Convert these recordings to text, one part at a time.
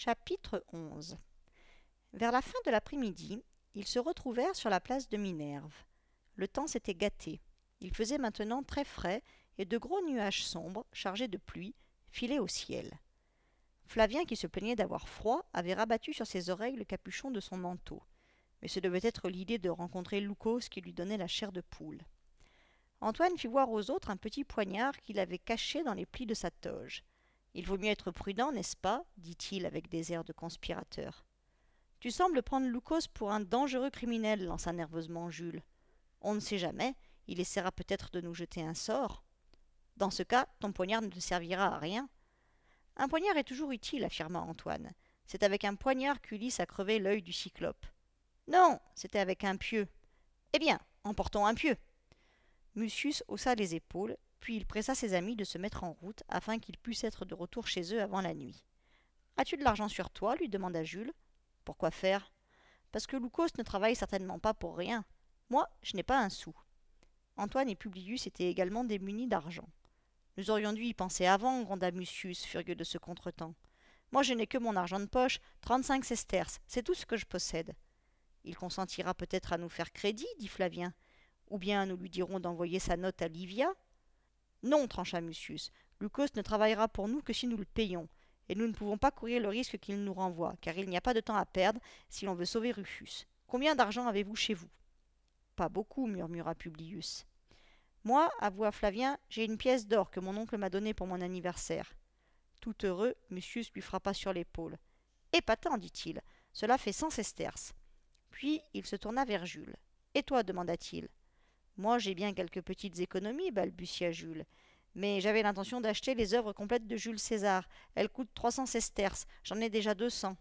Chapitre 11 Vers la fin de l'après-midi, ils se retrouvèrent sur la place de Minerve. Le temps s'était gâté. Il faisait maintenant très frais et de gros nuages sombres, chargés de pluie, filaient au ciel. Flavien, qui se plaignait d'avoir froid, avait rabattu sur ses oreilles le capuchon de son manteau. Mais ce devait être l'idée de rencontrer Loukos qui lui donnait la chair de poule. Antoine fit voir aux autres un petit poignard qu'il avait caché dans les plis de sa toge. Il vaut mieux être prudent, n'est-ce pas dit-il avec des airs de conspirateur. Tu sembles prendre Lucos pour un dangereux criminel, lança nerveusement Jules. On ne sait jamais, il essaiera peut-être de nous jeter un sort. Dans ce cas, ton poignard ne te servira à rien. Un poignard est toujours utile, affirma Antoine. C'est avec un poignard qu'Ulysse a crevé l'œil du cyclope. Non, c'était avec un pieu. Eh bien, emportons un pieu. Mucius haussa les épaules puis il pressa ses amis de se mettre en route afin qu'ils pussent être de retour chez eux avant la nuit. As-tu de l'argent sur toi lui demanda Jules. Pourquoi faire Parce que Loukos ne travaille certainement pas pour rien. Moi, je n'ai pas un sou. Antoine et Publius étaient également démunis d'argent. Nous aurions dû y penser avant, gronda Mucius, furieux de ce contretemps. Moi, je n'ai que mon argent de poche, trente-cinq sesterces, c'est tout ce que je possède. Il consentira peut-être à nous faire crédit, dit Flavien, ou bien nous lui dirons d'envoyer sa note à Livia, non, trancha Musius, « Lucos ne travaillera pour nous que si nous le payons, et nous ne pouvons pas courir le risque qu'il nous renvoie, car il n'y a pas de temps à perdre si l'on veut sauver Rufus. Combien d'argent avez-vous chez vous Pas beaucoup, murmura Publius. Moi, avoua Flavien, j'ai une pièce d'or que mon oncle m'a donnée pour mon anniversaire. Tout heureux, Musius lui frappa sur l'épaule. Épatant, eh, dit-il, cela fait cent sesterces. Puis il se tourna vers Jules. Et toi demanda-t-il. Moi, j'ai bien quelques petites économies, balbutia Jules. Mais j'avais l'intention d'acheter les œuvres complètes de Jules César. Elles coûtent 300 sesterces. J'en ai déjà 200.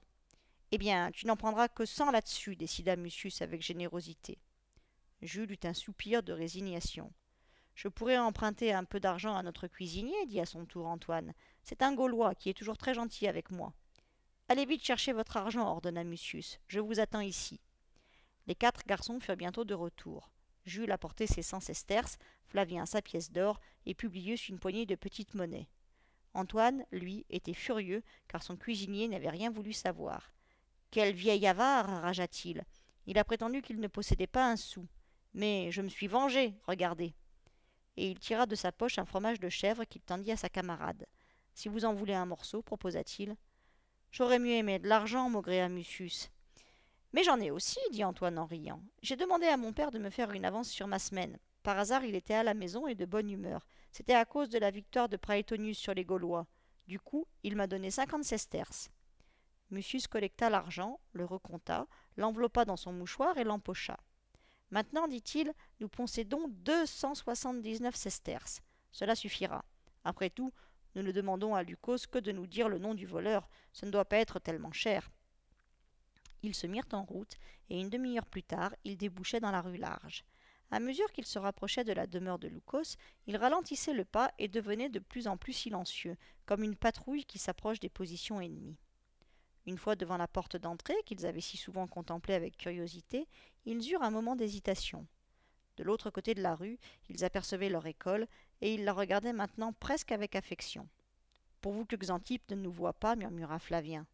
Eh bien, tu n'en prendras que cent là-dessus, décida Mucius avec générosité. Jules eut un soupir de résignation. Je pourrais emprunter un peu d'argent à notre cuisinier, dit à son tour Antoine. C'est un Gaulois qui est toujours très gentil avec moi. Allez vite chercher votre argent, ordonna Mucius. Je vous attends ici. Les quatre garçons furent bientôt de retour. Jules apportait ses cent sesterces, Flavien sa pièce d'or et Publius une poignée de petites monnaies. Antoine, lui, était furieux car son cuisinier n'avait rien voulu savoir. Quel vieil avare ragea-t-il Il a prétendu qu'il ne possédait pas un sou. Mais je me suis vengé, regardez. Et il tira de sa poche un fromage de chèvre qu'il tendit à sa camarade. Si vous en voulez un morceau, proposa-t-il. J'aurais mieux aimé de l'argent, maugréa mais j'en ai aussi, dit Antoine en riant. J'ai demandé à mon père de me faire une avance sur ma semaine. Par hasard, il était à la maison et de bonne humeur. C'était à cause de la victoire de Praetonius sur les Gaulois. Du coup, il m'a donné cinquante sesterces. Mucius collecta l'argent, le recompta, l'enveloppa dans son mouchoir et l'empocha. Maintenant, dit-il, nous possédons deux cent soixante-dix-neuf sesterces. Cela suffira. Après tout, nous ne demandons à Lucos que de nous dire le nom du voleur. Ce ne doit pas être tellement cher. Ils se mirent en route, et une demi-heure plus tard, ils débouchaient dans la rue large. À mesure qu'ils se rapprochaient de la demeure de Lucos, ils ralentissaient le pas et devenaient de plus en plus silencieux, comme une patrouille qui s'approche des positions ennemies. Une fois devant la porte d'entrée, qu'ils avaient si souvent contemplée avec curiosité, ils eurent un moment d'hésitation. De l'autre côté de la rue, ils apercevaient leur école, et ils la regardaient maintenant presque avec affection. vous que Xantippe ne nous voit pas, murmura Flavien.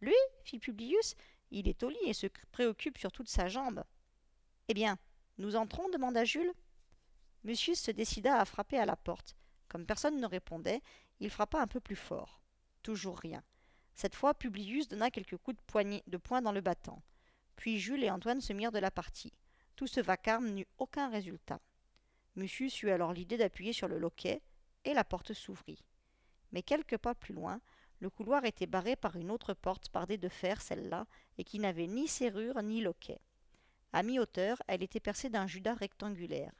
Lui fit Publius, il est au lit et se préoccupe sur toute sa jambe. Eh bien, nous entrons demanda Jules. Monsieur se décida à frapper à la porte. Comme personne ne répondait, il frappa un peu plus fort. Toujours rien. Cette fois, Publius donna quelques coups de, de poing dans le battant. Puis Jules et Antoine se mirent de la partie. Tout ce vacarme n'eut aucun résultat. Monsieur eut alors l'idée d'appuyer sur le loquet, et la porte s'ouvrit. Mais quelques pas plus loin, le couloir était barré par une autre porte bardée de fer, celle-là, et qui n'avait ni serrure ni loquet. À mi-hauteur, elle était percée d'un judas rectangulaire.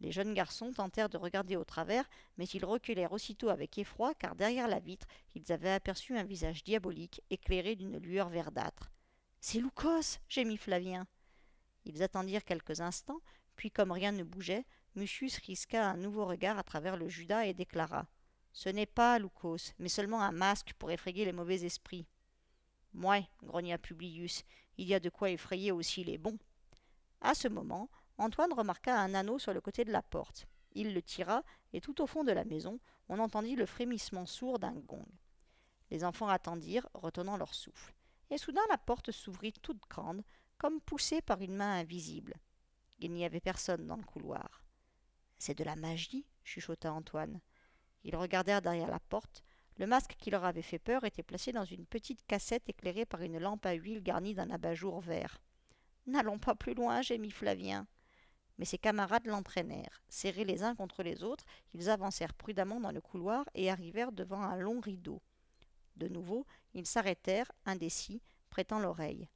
Les jeunes garçons tentèrent de regarder au travers, mais ils reculèrent aussitôt avec effroi, car derrière la vitre, ils avaient aperçu un visage diabolique, éclairé d'une lueur verdâtre. C'est Lucos gémit Flavien. Ils attendirent quelques instants, puis comme rien ne bougeait, Mucius risqua un nouveau regard à travers le Judas et déclara ce n'est pas, Loukos, mais seulement un masque pour effrayer les mauvais esprits. Mouais, grogna Publius, il y a de quoi effrayer aussi les bons. À ce moment, Antoine remarqua un anneau sur le côté de la porte. Il le tira, et tout au fond de la maison, on entendit le frémissement sourd d'un gong. Les enfants attendirent, retenant leur souffle. Et soudain la porte s'ouvrit toute grande, comme poussée par une main invisible. Il n'y avait personne dans le couloir. C'est de la magie, chuchota Antoine. Ils regardèrent derrière la porte. Le masque qui leur avait fait peur était placé dans une petite cassette éclairée par une lampe à huile garnie d'un abat-jour vert. N'allons pas plus loin, gémit Flavien. Mais ses camarades l'entraînèrent. Serrés les uns contre les autres, ils avancèrent prudemment dans le couloir et arrivèrent devant un long rideau. De nouveau, ils s'arrêtèrent, indécis, prêtant l'oreille.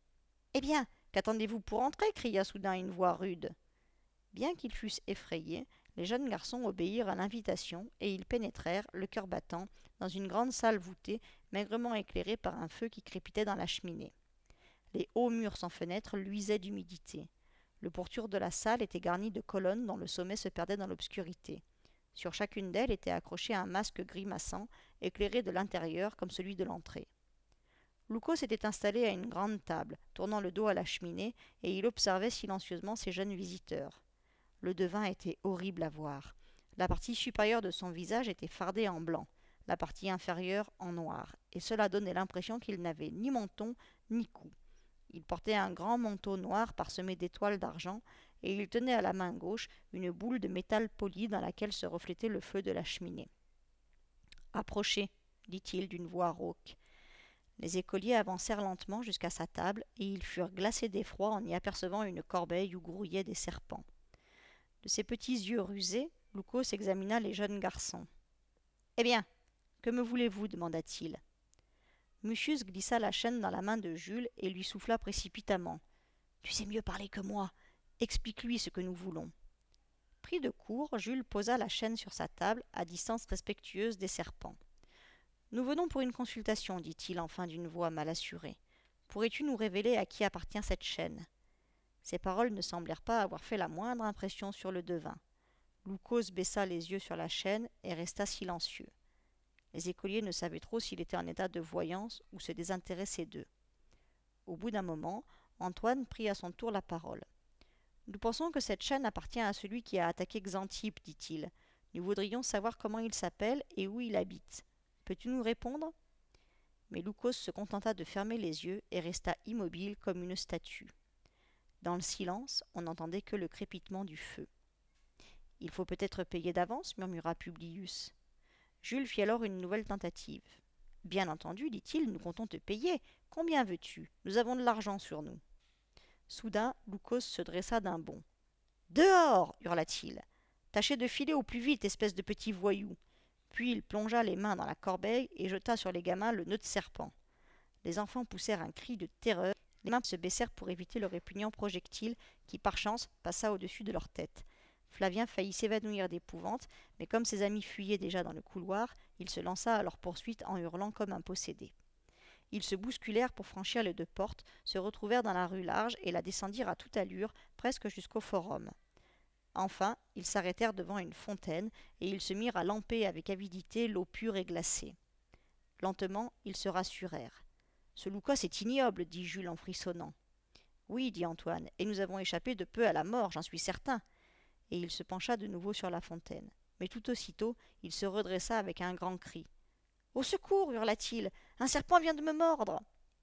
Eh bien, qu'attendez-vous pour entrer cria soudain une voix rude. Bien qu'ils fussent effrayés, les jeunes garçons obéirent à l'invitation, et ils pénétrèrent, le cœur battant, dans une grande salle voûtée, maigrement éclairée par un feu qui crépitait dans la cheminée. Les hauts murs sans fenêtres luisaient d'humidité. Le pourtour de la salle était garni de colonnes dont le sommet se perdait dans l'obscurité. Sur chacune d'elles était accroché un masque grimaçant, éclairé de l'intérieur comme celui de l'entrée. louco s'était installé à une grande table, tournant le dos à la cheminée, et il observait silencieusement ses jeunes visiteurs. Le devin était horrible à voir. La partie supérieure de son visage était fardée en blanc, la partie inférieure en noir, et cela donnait l'impression qu'il n'avait ni menton ni cou. Il portait un grand manteau noir parsemé d'étoiles d'argent, et il tenait à la main gauche une boule de métal poli dans laquelle se reflétait le feu de la cheminée. Approchez, dit-il d'une voix rauque. Les écoliers avancèrent lentement jusqu'à sa table, et ils furent glacés d'effroi en y apercevant une corbeille où grouillaient des serpents. De ses petits yeux rusés, Loukos examina les jeunes garçons. Eh bien, que me voulez-vous demanda-t-il. Mucius glissa la chaîne dans la main de Jules et lui souffla précipitamment. Tu sais mieux parler que moi. Explique-lui ce que nous voulons. Pris de court, Jules posa la chaîne sur sa table, à distance respectueuse des serpents. Nous venons pour une consultation, dit-il enfin d'une voix mal assurée. Pourrais-tu nous révéler à qui appartient cette chaîne ces paroles ne semblèrent pas avoir fait la moindre impression sur le devin. Loukos baissa les yeux sur la chaîne et resta silencieux. Les écoliers ne savaient trop s'il était en état de voyance ou se désintéressait d'eux. Au bout d'un moment, Antoine prit à son tour la parole. Nous pensons que cette chaîne appartient à celui qui a attaqué Xantippe, dit-il. Nous voudrions savoir comment il s'appelle et où il habite. Peux-tu nous répondre Mais Loukos se contenta de fermer les yeux et resta immobile comme une statue. Dans le silence, on n'entendait que le crépitement du feu. Il faut peut-être payer d'avance, murmura Publius. Jules fit alors une nouvelle tentative. Bien entendu, dit-il, nous comptons te payer. Combien veux-tu Nous avons de l'argent sur nous. Soudain, Lucos se dressa d'un bond. Dehors hurla-t-il. Tâchez de filer au plus vite, espèce de petit voyou. Puis il plongea les mains dans la corbeille et jeta sur les gamins le nœud de serpent. Les enfants poussèrent un cri de terreur les mains se baissèrent pour éviter le répugnant projectile qui, par chance, passa au-dessus de leur tête. Flavien faillit s'évanouir d'épouvante, mais comme ses amis fuyaient déjà dans le couloir, il se lança à leur poursuite en hurlant comme un possédé. Ils se bousculèrent pour franchir les deux portes, se retrouvèrent dans la rue large et la descendirent à toute allure, presque jusqu'au forum. Enfin, ils s'arrêtèrent devant une fontaine et ils se mirent à lamper avec avidité l'eau pure et glacée. Lentement, ils se rassurèrent. Ce Lucas est ignoble, dit Jules en frissonnant. Oui, dit Antoine, et nous avons échappé de peu à la mort, j'en suis certain. Et il se pencha de nouveau sur la fontaine. Mais tout aussitôt, il se redressa avec un grand cri. Au secours hurla-t-il Un serpent vient de me mordre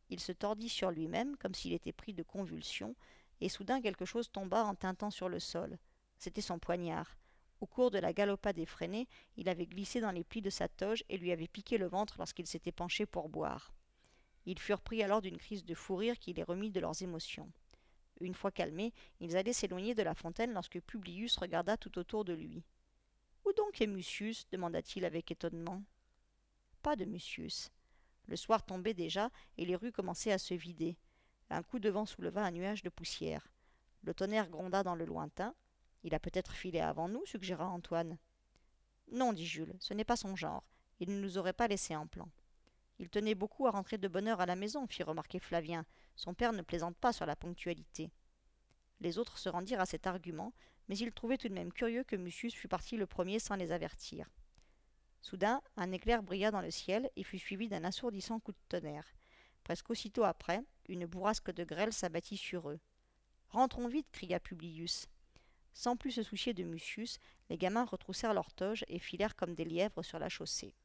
Il se tordit sur lui-même, comme s'il était pris de convulsions, et soudain quelque chose tomba en tintant sur le sol. C'était son poignard. Au cours de la galopade effrénée, il avait glissé dans les plis de sa toge et lui avait piqué le ventre lorsqu'il s'était penché pour boire. Ils furent pris alors d'une crise de fou rire qui les remit de leurs émotions. Une fois calmés, ils allaient s'éloigner de la fontaine lorsque Publius regarda tout autour de lui. Où donc est Mucius demanda-t-il avec étonnement. Pas de Mucius. Le soir tombait déjà et les rues commençaient à se vider. Un coup de vent souleva un nuage de poussière. Le tonnerre gronda dans le lointain. Il a peut-être filé avant nous, suggéra Antoine. Non, dit Jules, ce n'est pas son genre. Il ne nous aurait pas laissé en plan. Il tenait beaucoup à rentrer de bonne heure à la maison, fit remarquer Flavien. Son père ne plaisante pas sur la ponctualité. Les autres se rendirent à cet argument, mais ils trouvaient tout de même curieux que Mucius fût parti le premier sans les avertir. Soudain, un éclair brilla dans le ciel et fut suivi d'un assourdissant coup de tonnerre. Presque aussitôt après, une bourrasque de grêle s'abattit sur eux. Rentrons vite cria Publius. Sans plus se soucier de Mucius, les gamins retroussèrent leurs et filèrent comme des lièvres sur la chaussée.